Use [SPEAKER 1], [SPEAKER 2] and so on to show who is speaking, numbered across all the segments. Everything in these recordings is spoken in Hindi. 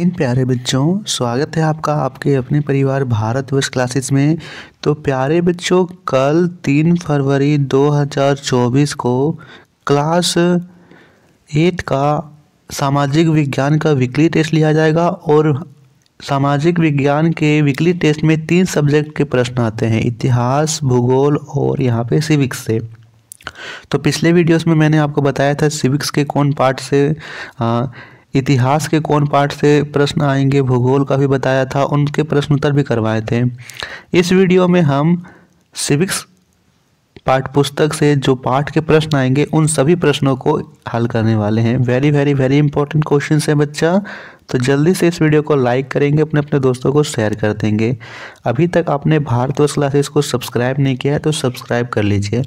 [SPEAKER 1] इन प्यारे बच्चों स्वागत है आपका आपके अपने परिवार भारतवर्ष क्लासेस में तो प्यारे बच्चों कल तीन फरवरी 2024 को क्लास एट का सामाजिक विज्ञान का वीकली टेस्ट लिया जाएगा और सामाजिक विज्ञान के वीकली टेस्ट में तीन सब्जेक्ट के प्रश्न आते हैं इतिहास भूगोल और यहाँ पे सिविक्स से तो पिछले वीडियोस में मैंने आपको बताया था सिविक्स के कौन पार्ट से आ, इतिहास के कौन पार्ट से प्रश्न आएंगे भूगोल का भी बताया था उनके प्रश्न उत्तर भी करवाए थे इस वीडियो में हम सिविक्स पाठ पुस्तक से जो पाठ के प्रश्न आएंगे उन सभी प्रश्नों को हल करने वाले हैं very very very important question है बच्चा तो जल्दी से इस वीडियो को लाइक करेंगे अपने अपने दोस्तों को शेयर कर देंगे अभी तक आपने भारतवर्ष क्लासेस को सब्सक्राइब नहीं किया है तो सब्सक्राइब कर लीजिए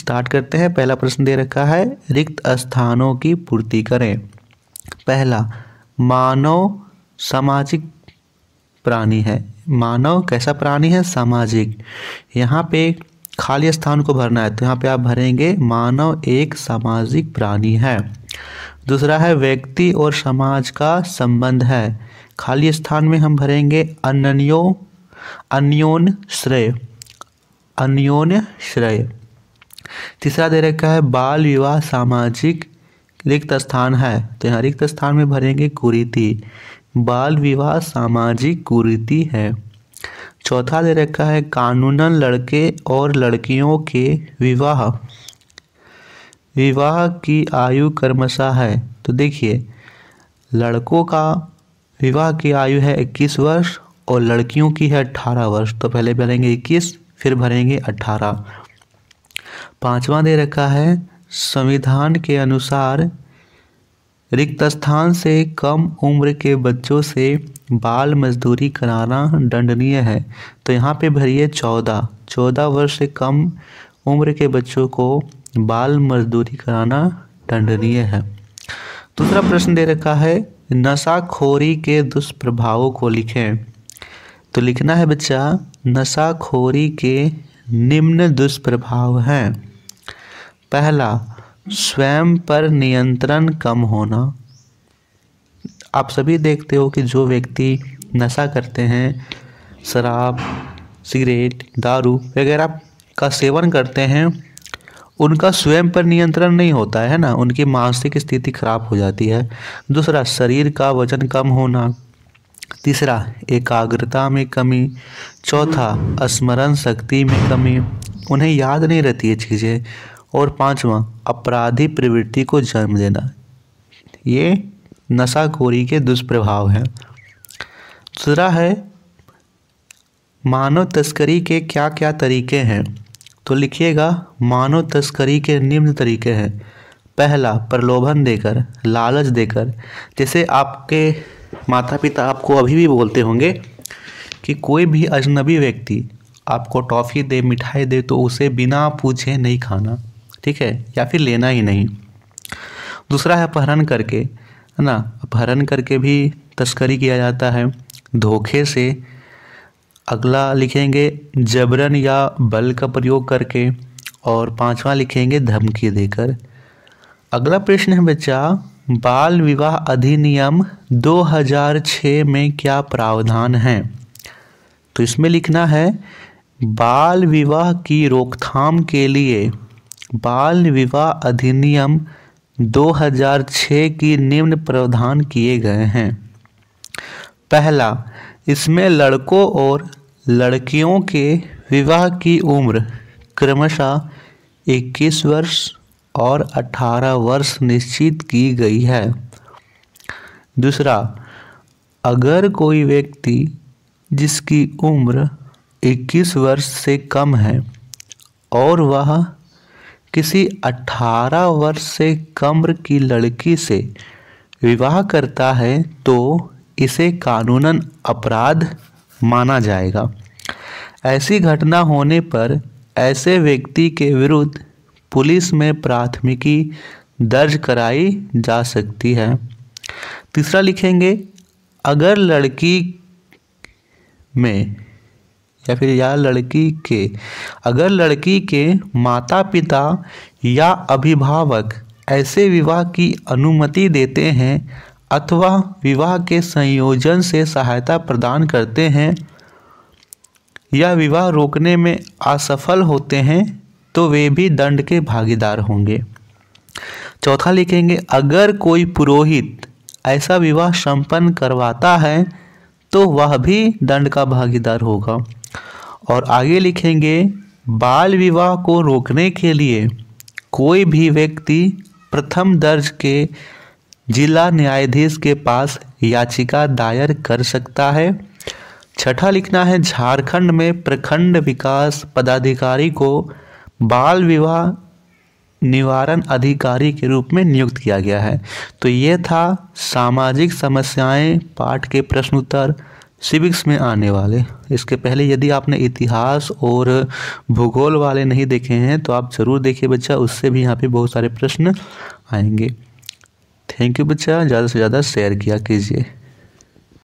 [SPEAKER 1] स्टार्ट करते हैं पहला प्रश्न दे रखा है रिक्त स्थानों की पूर्ति करें पहला मानव सामाजिक प्राणी है मानव कैसा प्राणी है सामाजिक यहाँ पे खाली स्थान को भरना है तो यहाँ पे आप भरेंगे मानव एक सामाजिक प्राणी है दूसरा है व्यक्ति और समाज का संबंध है खाली स्थान में हम भरेंगे अन्यो अन्योन श्रेय अन्योन्य श्रेय तीसरा दे रखा है बाल विवाह सामाजिक रिक्त स्थान है तो यहाँ रिक्त स्थान में भरेंगे कुरीति बाल विवाह सामाजिक कुरीति है चौथा दे रखा है कानूनन लड़के और लड़कियों के विवाह विवाह की आयु कर्मशा है तो देखिए लड़कों का विवाह की आयु है 21 वर्ष और लड़कियों की है 18 वर्ष तो पहले भरेंगे 21 फिर भरेंगे 18 पांचवा दे रखा है संविधान के अनुसार रिक्त स्थान से कम उम्र के बच्चों से बाल मजदूरी कराना दंडनीय है तो यहाँ पे भरिए चौदह चौदह वर्ष से कम उम्र के बच्चों को बाल मजदूरी कराना दंडनीय है दूसरा प्रश्न दे रखा है नशाखोरी के दुष्प्रभावों को लिखें तो लिखना है बच्चा नशाखोरी के निम्न दुष्प्रभाव हैं पहला स्वयं पर नियंत्रण कम होना आप सभी देखते हो कि जो व्यक्ति नशा करते हैं शराब सिगरेट दारू वगैरह का सेवन करते हैं उनका स्वयं पर नियंत्रण नहीं होता है ना उनकी मानसिक स्थिति खराब हो जाती है दूसरा शरीर का वजन कम होना तीसरा एकाग्रता में कमी चौथा स्मरण शक्ति में कमी उन्हें याद नहीं रहती है चीज़ें और पांचवा अपराधी प्रवृत्ति को जन्म देना ये नशाखोरी के दुष्प्रभाव हैं दूसरा है मानव तस्करी के क्या क्या तरीके हैं तो लिखिएगा मानव तस्करी के निम्न तरीके हैं पहला प्रलोभन देकर लालच देकर जैसे आपके माता पिता आपको अभी भी बोलते होंगे कि कोई भी अजनबी व्यक्ति आपको टॉफ़ी दे मिठाई दे तो उसे बिना पूछे नहीं खाना ठीक है या फिर लेना ही नहीं दूसरा है अपहरण करके है ना अपहरण करके भी तस्करी किया जाता है धोखे से अगला लिखेंगे जबरन या बल का प्रयोग करके और पांचवा लिखेंगे धमकी देकर अगला प्रश्न है बच्चा बाल विवाह अधिनियम 2006 में क्या प्रावधान है तो इसमें लिखना है बाल विवाह की रोकथाम के लिए बाल विवाह अधिनियम 2006 की निम्न प्रावधान किए गए हैं पहला इसमें लड़कों और लड़कियों के विवाह की उम्र क्रमशः 21 वर्ष और 18 वर्ष निश्चित की गई है दूसरा अगर कोई व्यक्ति जिसकी उम्र 21 वर्ष से कम है और वह किसी 18 वर्ष से कम की लड़की से विवाह करता है तो इसे कानूनन अपराध माना जाएगा ऐसी घटना होने पर ऐसे व्यक्ति के विरुद्ध पुलिस में प्राथमिकी दर्ज कराई जा सकती है तीसरा लिखेंगे अगर लड़की में या फिर या लड़की के अगर लड़की के माता पिता या अभिभावक ऐसे विवाह की अनुमति देते हैं अथवा विवाह के संयोजन से सहायता प्रदान करते हैं या विवाह रोकने में असफल होते हैं तो वे भी दंड के भागीदार होंगे चौथा लिखेंगे अगर कोई पुरोहित ऐसा विवाह संपन्न करवाता है तो वह भी दंड का भागीदार होगा और आगे लिखेंगे बाल विवाह को रोकने के लिए कोई भी व्यक्ति प्रथम दर्ज के जिला न्यायाधीश के पास याचिका दायर कर सकता है छठा लिखना है झारखंड में प्रखंड विकास पदाधिकारी को बाल विवाह निवारण अधिकारी के रूप में नियुक्त किया गया है तो ये था सामाजिक समस्याएं पाठ के प्रश्न उत्तर सिविक्स में आने वाले इसके पहले यदि आपने इतिहास और भूगोल वाले नहीं देखे हैं तो आप ज़रूर देखिए बच्चा उससे भी यहाँ पे बहुत सारे प्रश्न आएंगे थैंक यू बच्चा ज़्यादा से ज़्यादा शेयर किया कीजिए